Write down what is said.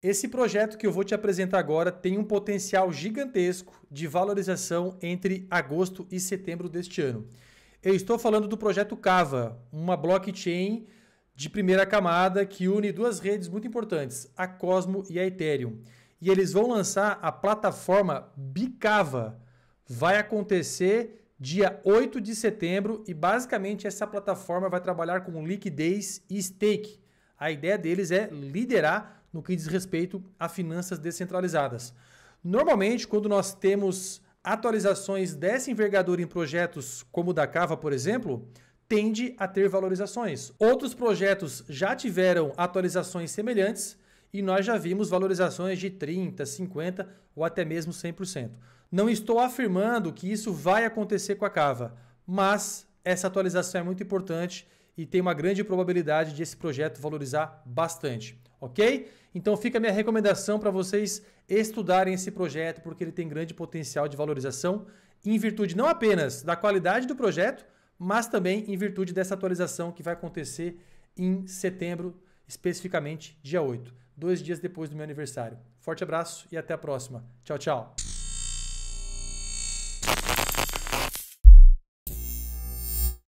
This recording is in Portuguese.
Esse projeto que eu vou te apresentar agora tem um potencial gigantesco de valorização entre agosto e setembro deste ano. Eu estou falando do projeto Cava, uma blockchain de primeira camada que une duas redes muito importantes, a Cosmo e a Ethereum. E eles vão lançar a plataforma Bicava. Vai acontecer dia 8 de setembro e basicamente essa plataforma vai trabalhar com liquidez e stake. A ideia deles é liderar no que diz respeito a finanças descentralizadas. Normalmente, quando nós temos atualizações dessa envergadura em projetos como o da Cava, por exemplo, tende a ter valorizações. Outros projetos já tiveram atualizações semelhantes e nós já vimos valorizações de 30, 50 ou até mesmo 100%. Não estou afirmando que isso vai acontecer com a Cava, mas essa atualização é muito importante e tem uma grande probabilidade de esse projeto valorizar bastante ok? Então fica a minha recomendação para vocês estudarem esse projeto, porque ele tem grande potencial de valorização, em virtude não apenas da qualidade do projeto, mas também em virtude dessa atualização que vai acontecer em setembro, especificamente dia 8, dois dias depois do meu aniversário. Forte abraço e até a próxima. Tchau, tchau.